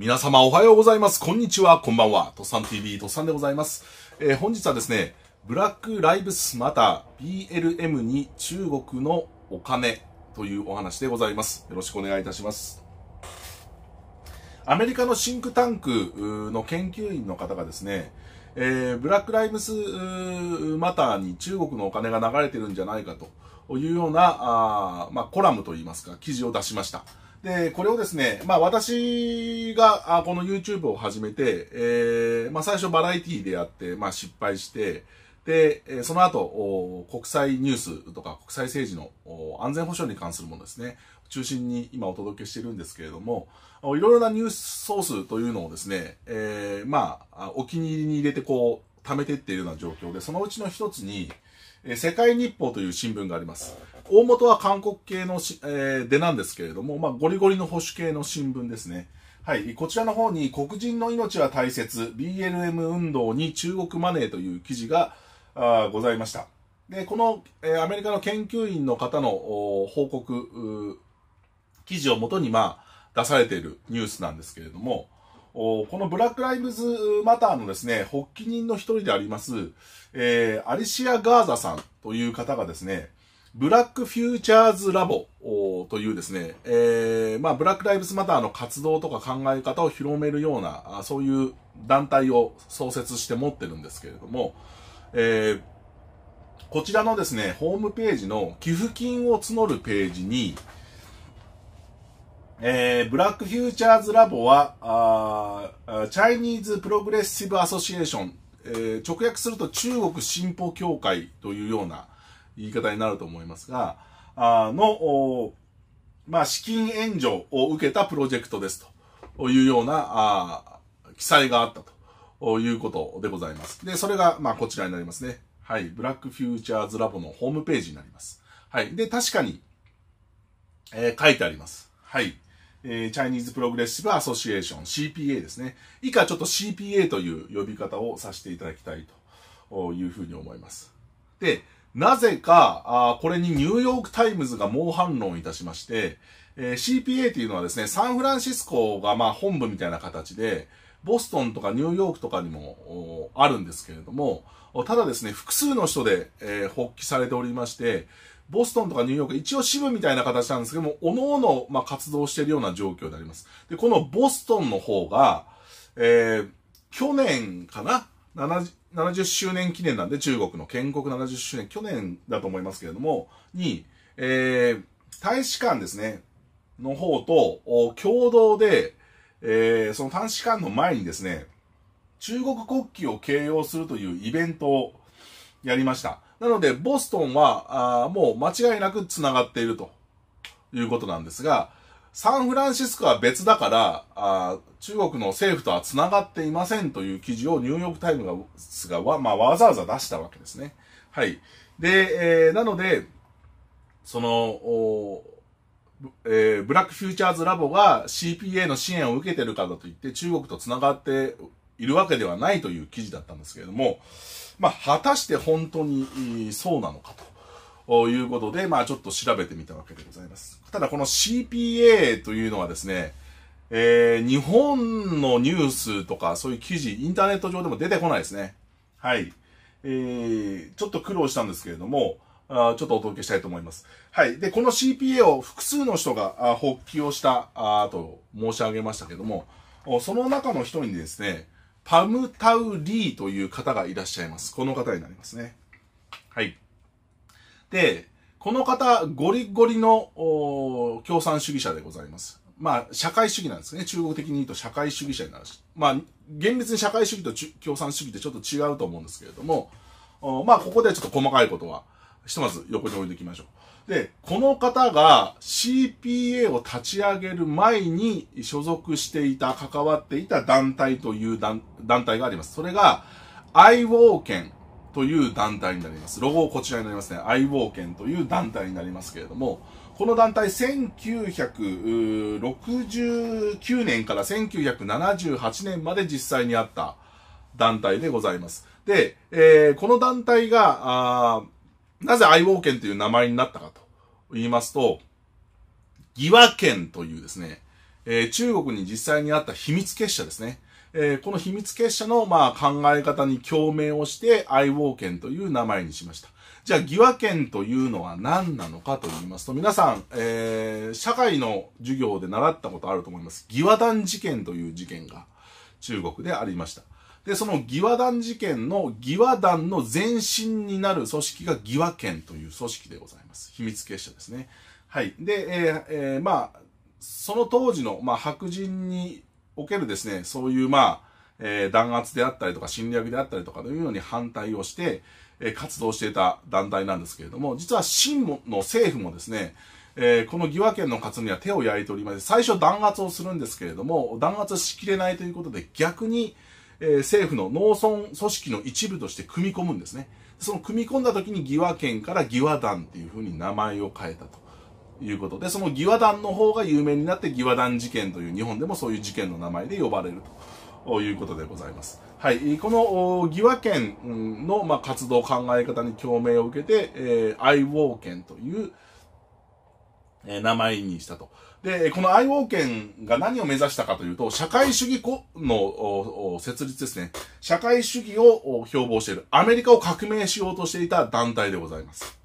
皆様おはようございます。こんにちは。こんばんは。とっさん TV、とっさんでございます。えー、本日はですね、ブラックライブスマター BLM に中国のお金というお話でございます。よろしくお願いいたします。アメリカのシンクタンクの研究員の方がですね、えー、ブラックライブスマターに中国のお金が流れてるんじゃないかというような、あまあ、コラムといいますか、記事を出しました。で、これをですね、まあ私が、あこの YouTube を始めて、えー、まあ最初バラエティでやって、まあ失敗して、で、その後、国際ニュースとか国際政治の安全保障に関するものですね、中心に今お届けしているんですけれども、いろいろなニュースソースというのをですね、えー、まあ、お気に入りに入れてこう、貯めてっているような状況で、そのうちの一つに、世界日報という新聞があります。大元は韓国系のし、えー、でなんですけれども、まあ、ゴリゴリの保守系の新聞ですね。はい、こちらの方に黒人の命は大切、BLM 運動に中国マネーという記事があございました。で、この、えー、アメリカの研究員の方の報告、記事をもとに、まあ、出されているニュースなんですけれども、おこのブラック・ライブズ・マターのですね、発起人の一人であります、えー、アリシア・ガーザさんという方がですね、ブラックフューチャーズラボというですね、えー、まあ、ブラックライブズマターの活動とか考え方を広めるような、そういう団体を創設して持ってるんですけれども、えー、こちらのですね、ホームページの寄付金を募るページに、えー、ブラックフューチャーズラボは、あチャイニーズプログレッシブアソシエーション、え直訳すると中国進歩協会というような、言い方になると思いますが、あの、まあ、資金援助を受けたプロジェクトですというような記載があったということでございます。で、それが、まあ、こちらになりますね。はい。ブラックフューチャーズラボのホームページになります。はい。で、確かに、えー、書いてあります。はい。えー、チャイニーズプログレッシブアソシエーション CPA ですね。以下ちょっと CPA という呼び方をさせていただきたいというふうに思います。で、なぜか、あこれにニューヨークタイムズが猛反論いたしまして、えー、CPA っていうのはですね、サンフランシスコがまあ本部みたいな形で、ボストンとかニューヨークとかにもあるんですけれども、ただですね、複数の人で、えー、発起されておりまして、ボストンとかニューヨーク、一応支部みたいな形なんですけども、各々、まあ、活動しているような状況であります。で、このボストンの方が、えー、去年かな 70, 70周年記念なんで、中国の建国70周年、去年だと思いますけれども、に、えー、大使館ですね、の方と共同で、えー、その大使館の前にですね、中国国旗を掲揚するというイベントをやりました。なので、ボストンは、あもう間違いなく繋がっているということなんですが、サンフランシスコは別だからあ、中国の政府とは繋がっていませんという記事をニューヨークタイムががまあ、わざわざ出したわけですね。はい。で、えー、なので、その、おえー、ブラックフューチャーズラボが CPA の支援を受けてるからといって中国と繋がっているわけではないという記事だったんですけれども、まあ、果たして本当にそうなのかということで、まあ、ちょっと調べてみたわけでございます。ただこの CPA というのはですね、えー、日本のニュースとかそういう記事、インターネット上でも出てこないですね。はい。えー、ちょっと苦労したんですけれども、あちょっとお届けしたいと思います。はい。で、この CPA を複数の人が発起をしたあと申し上げましたけども、その中の人にですね、パムタウリーという方がいらっしゃいます。この方になりますね。はい。で、この方、ゴリゴリの共産主義者でございます。まあ、社会主義なんですね。中国的に言うと社会主義者になるし。まあ、厳密に社会主義と共産主義ってちょっと違うと思うんですけれども、まあ、ここでちょっと細かいことは、ひとまず横に置いておきましょう。で、この方が CPA を立ち上げる前に所属していた、関わっていた団体という団団体があります。それが、IO 県という団体になります。ロゴこちらになりますね。相棒券という団体になりますけれども、この団体1969年から1978年まで実際にあった団体でございます。で、えー、この団体が、なぜ相棒券という名前になったかと言いますと、義和剣というですね、えー、中国に実際にあった秘密結社ですね。えー、この秘密結社の、まあ、考え方に共鳴をして、愛王権という名前にしました。じゃあ、義和権というのは何なのかと言いますと、皆さん、えー、社会の授業で習ったことあると思います。義和団事件という事件が中国でありました。で、その義和団事件の義和団の前身になる組織が義和権という組織でございます。秘密結社ですね。はい。で、えー、えー、まあ、その当時の、まあ、白人におけるですね、そういうまあ、えー、弾圧であったりとか侵略であったりとかというように反対をして、えー、活動していた団体なんですけれども、実は清の政府もですね、えー、この疑和県の活動には手を焼いておりまして、最初弾圧をするんですけれども、弾圧しきれないということで、逆に、えー、政府の農村組織の一部として組み込むんですね。その組み込んだ時に疑和県から疑和団っていうふうに名前を変えたと。いうことで、その義和団の方が有名になって義和団事件という日本でもそういう事件の名前で呼ばれるということでございます。はい、この義和県の、ま活動考え方に共鳴を受けて、えー、愛ウ県という、え名前にしたと。で、この愛王権が何を目指したかというと、社会主義の設立ですね。社会主義を標榜している、アメリカを革命しようとしていた団体でございます。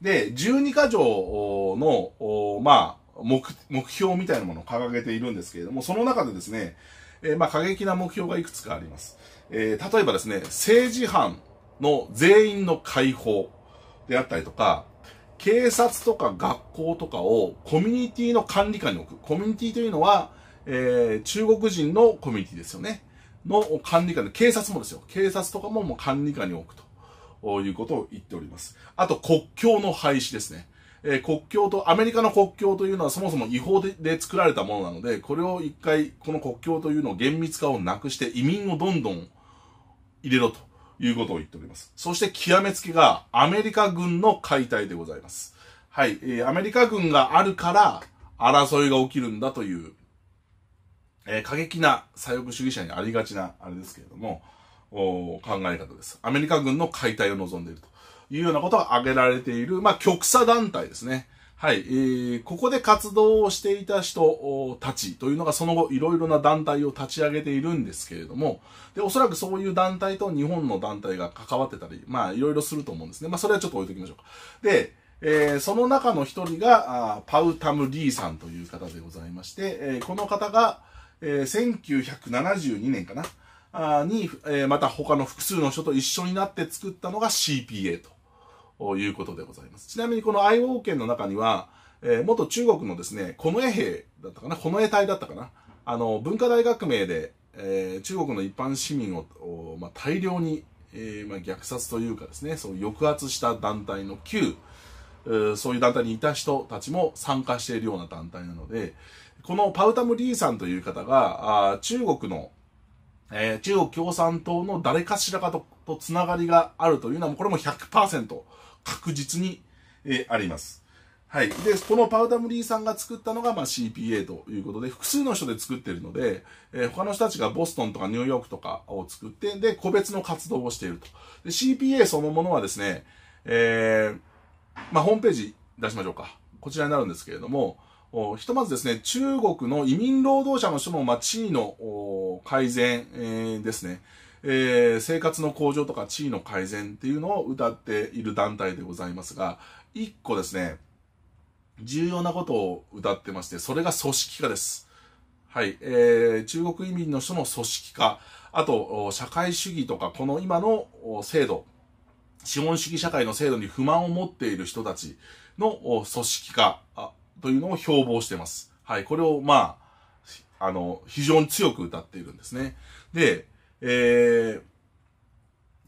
で、12か条の、まあ、目、目標みたいなものを掲げているんですけれども、その中でですね、えー、まあ、過激な目標がいくつかあります。えー、例えばですね、政治犯の全員の解放であったりとか、警察とか学校とかをコミュニティの管理下に置く。コミュニティというのは、えー、中国人のコミュニティですよね。の管理下で、警察もですよ。警察とかももう管理下に置くと。いうことを言っております。あと、国境の廃止ですね。えー、国境と、アメリカの国境というのはそもそも違法で作られたものなので、これを一回、この国境というのを厳密化をなくして移民をどんどん入れろということを言っております。そして極めつけがアメリカ軍の解体でございます。はい、えー、アメリカ軍があるから争いが起きるんだという、えー、過激な左翼主義者にありがちなあれですけれども、考え方です。アメリカ軍の解体を望んでいるというようなことが挙げられている、まあ、極左団体ですね。はい、えー、ここで活動をしていた人たちというのがその後いろいろな団体を立ち上げているんですけれども、で、おそらくそういう団体と日本の団体が関わってたり、まあいろいろすると思うんですね。まあそれはちょっと置いときましょうか。で、えー、その中の一人がパウタム・リーさんという方でございまして、えー、この方が、えー、1972年かな、に、えまた他の複数の人と一緒になって作ったのが CPA ということでございます。ちなみにこの IO 圏の中には、え元中国のですね、近衛兵だったかな、近衛隊だったかな、あの、文化大革命で、えー、中国の一般市民を、まあ、大量に、えー、まあ、虐殺というかですね、そう抑圧した団体の旧、そういう団体にいた人たちも参加しているような団体なので、このパウタム・リーさんという方が、あ中国のえー、中国共産党の誰かしらかととつながりがあるというのは、これも100%確実に、えー、あります。はい。で、このパウダムリーさんが作ったのが、まあ、CPA ということで、複数の人で作ってるので、えー、他の人たちがボストンとかニューヨークとかを作って、で、個別の活動をしていると。で、CPA そのものはですね、えー、まあ、ホームページ出しましょうか。こちらになるんですけれども、ひとまずですね、中国の移民労働者の人の、地位の改善、ですね、生活の向上とか地位の改善っていうのを歌っている団体でございますが、一個ですね、重要なことを歌ってまして、それが組織化です。はい、えー、中国移民の人の組織化、あと、社会主義とか、この今の制度、資本主義社会の制度に不満を持っている人たちの組織化、というのを標榜してます。はい。これを、まあ、あの、非常に強く歌っているんですね。で、え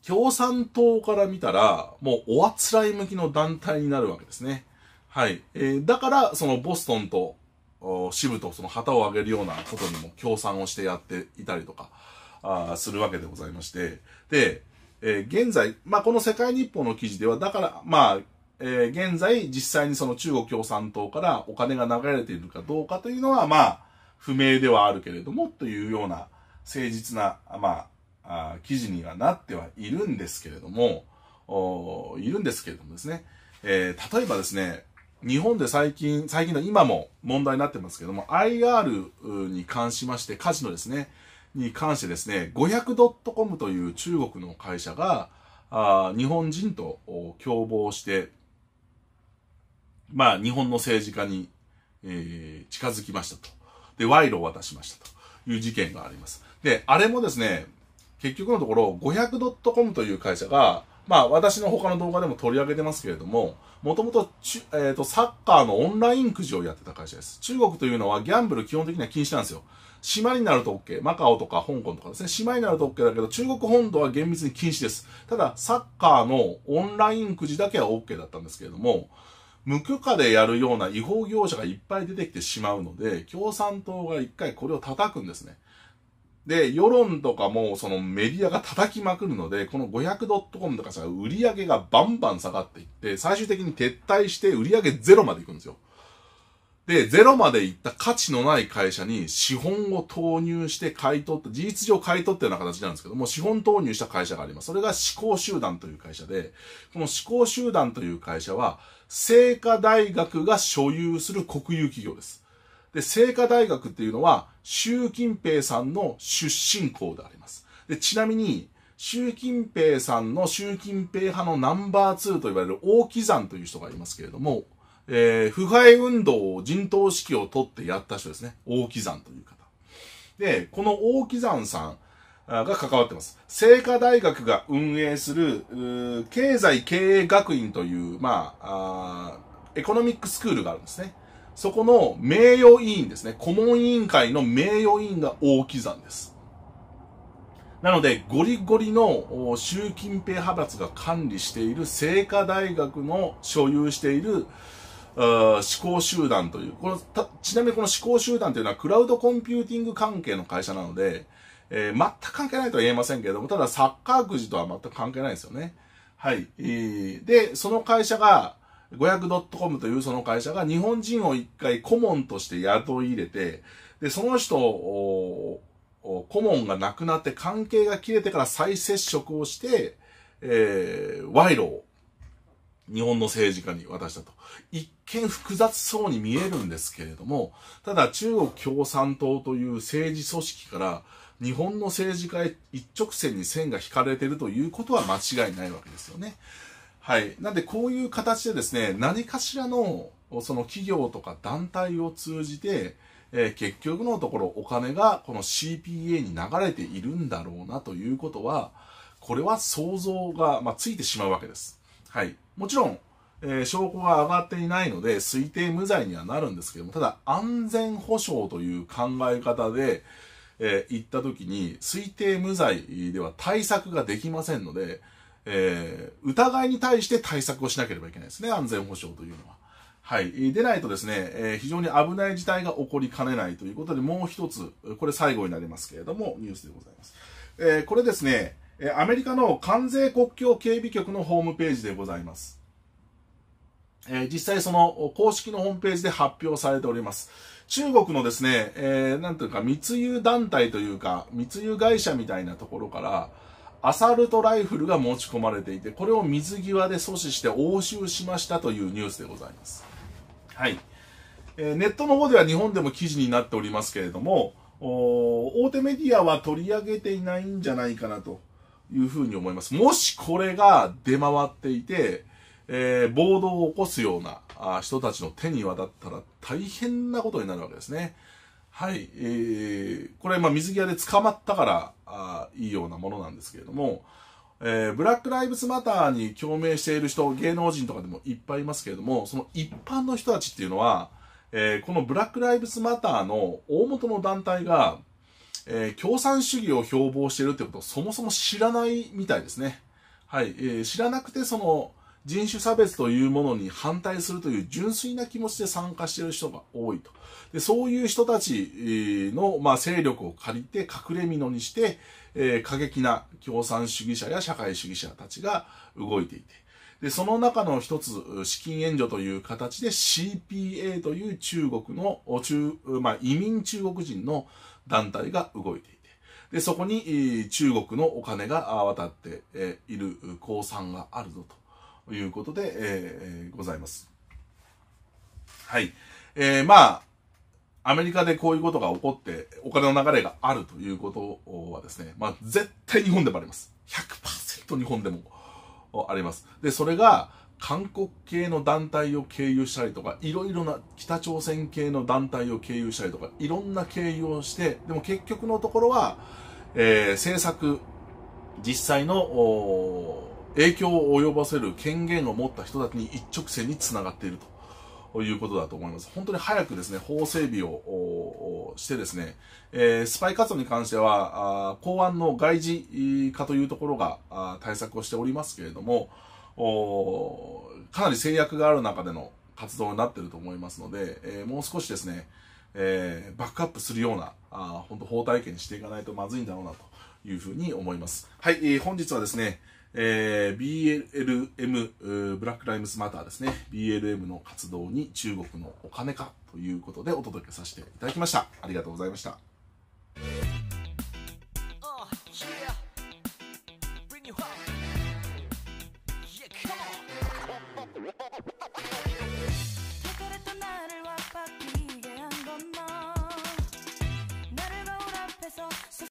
ー、共産党から見たら、もうおあつらい向きの団体になるわけですね。はい。えー、だから、そのボストンと、支部とその旗を上げるようなことにも協賛をしてやっていたりとか、あするわけでございまして。で、えー、現在、まあ、この世界日報の記事では、だから、まあ、えー、現在実際にその中国共産党からお金が流れているかどうかというのは、まあ、不明ではあるけれども、というような誠実な、まあ、あ記事にはなってはいるんですけれども、おいるんですけれどもですね、えー、例えばですね、日本で最近、最近の今も問題になってますけども、IR に関しまして、カジノですね、に関してですね、500.com という中国の会社が、あ日本人と共謀して、まあ、日本の政治家に、えー、近づきましたと。で、賄賂を渡しましたという事件があります。で、あれもですね、結局のところ、500.com という会社が、まあ、私の他の動画でも取り上げてますけれども、もともと、えっ、ー、と、サッカーのオンラインくじをやってた会社です。中国というのはギャンブル基本的には禁止なんですよ。島になると OK。マカオとか香港とかですね。島になると OK だけど、中国本土は厳密に禁止です。ただ、サッカーのオンラインくじだけは OK だったんですけれども、無許可でやるような違法業者がいっぱい出てきてしまうので、共産党が一回これを叩くんですね。で、世論とかも、そのメディアが叩きまくるので、この 500.com とかさ、売り上げがバンバン下がっていって、最終的に撤退して売り上げゼロまで行くんですよ。で、ゼロまで行った価値のない会社に資本を投入して買い取った、事実上買い取ったような形なんですけども、資本投入した会社があります。それが思考集団という会社で、この思考集団という会社は、聖火大学が所有する国有企業です。で、聖火大学っていうのは、習近平さんの出身校であります。で、ちなみに、習近平さんの習近平派のナンバー2と言われる王岐山という人がいますけれども、えー、腐敗運動を陣頭指揮を取ってやった人ですね。王岐山という方。で、この王岐山さん、が関わってます。聖火大学が運営する、経済経営学院という、まあエコノミックスクールがあるんですね。そこの名誉委員ですね。顧問委員会の名誉委員が大木山です。なので、ゴリゴリの習近平派閥が管理している聖火大学の所有している思考集団という、このちなみにこの思考集団というのはクラウドコンピューティング関係の会社なので、えー、全く関係ないとは言えませんけれども、ただサッカーくじとは全く関係ないですよね。はい。で、その会社が、500.com というその会社が日本人を一回顧問として雇い入れて、で、その人を、顧問が亡くなって関係が切れてから再接触をして、えー、賄賂を日本の政治家に渡したと。一見複雑そうに見えるんですけれども、ただ中国共産党という政治組織から日本の政治家へ一直線に線が引かれているということは間違いないわけですよね。はい。なんで、こういう形でですね、何かしらの、その企業とか団体を通じて、えー、結局のところお金がこの CPA に流れているんだろうなということは、これは想像が、まあ、ついてしまうわけです。はい。もちろん、えー、証拠が上がっていないので推定無罪にはなるんですけども、ただ安全保障という考え方で、えー、行った時に、推定無罪では対策ができませんので、えー、疑いに対して対策をしなければいけないですね、安全保障というのは。はい。でないとですね、えー、非常に危ない事態が起こりかねないということで、もう一つ、これ最後になりますけれども、ニュースでございます。えー、これですね、アメリカの関税国境警備局のホームページでございます。え実際その公式のホームページで発表されております。中国のですね、えー、なんというか密輸団体というか、密輸会社みたいなところから、アサルトライフルが持ち込まれていて、これを水際で阻止して押収しましたというニュースでございます。はい。えー、ネットの方では日本でも記事になっておりますけれども、大手メディアは取り上げていないんじゃないかなというふうに思います。もしこれが出回っていて、えー、暴動を起こすようなあ人たちの手に渡ったら大変なことになるわけですね。はい。えー、これ、まあ、水際で捕まったからあいいようなものなんですけれども、えー、ブラック・ライブズ・マターに共鳴している人、芸能人とかでもいっぱいいますけれども、その一般の人たちっていうのは、えー、このブラック・ライブズ・マターの大元の団体が、えー、共産主義を標榜しているってことをそもそも知らないみたいですね。はい。えー、知らなくて、その、人種差別というものに反対するという純粋な気持ちで参加している人が多いと。でそういう人たちの、まあ、勢力を借りて隠れ蓑にして、えー、過激な共産主義者や社会主義者たちが動いていて。で、その中の一つ、資金援助という形で CPA という中国の、中まあ、移民中国人の団体が動いていて、で、そこに中国のお金が渡っている公算があるぞと。いうことで、えー、ございます。はい。えー、まあ、アメリカでこういうことが起こって、お金の流れがあるということはですね、まあ、絶対日本でもあります。100%日本でもあります。で、それが、韓国系の団体を経由したりとか、いろいろな北朝鮮系の団体を経由したりとか、いろんな経由をして、でも結局のところは、えー、政策、実際の、影響を及ぼせる権限を持った人たちに一直線につながっているということだと思います。本当に早くですね、法整備をしてですね、えー、スパイ活動に関しては、あ公安の外事化というところがあ対策をしておりますけれども、おかなり制約がある中での活動になっていると思いますので、えー、もう少しですね、えー、バックアップするような、あ本当法体系にしていかないとまずいんだろうなというふうに思います。はい、えー、本日はですね、えー、BLM、ブラック・ライムズ・マターですね。BLM の活動に中国のお金かということでお届けさせていただきました。ありがとうございました。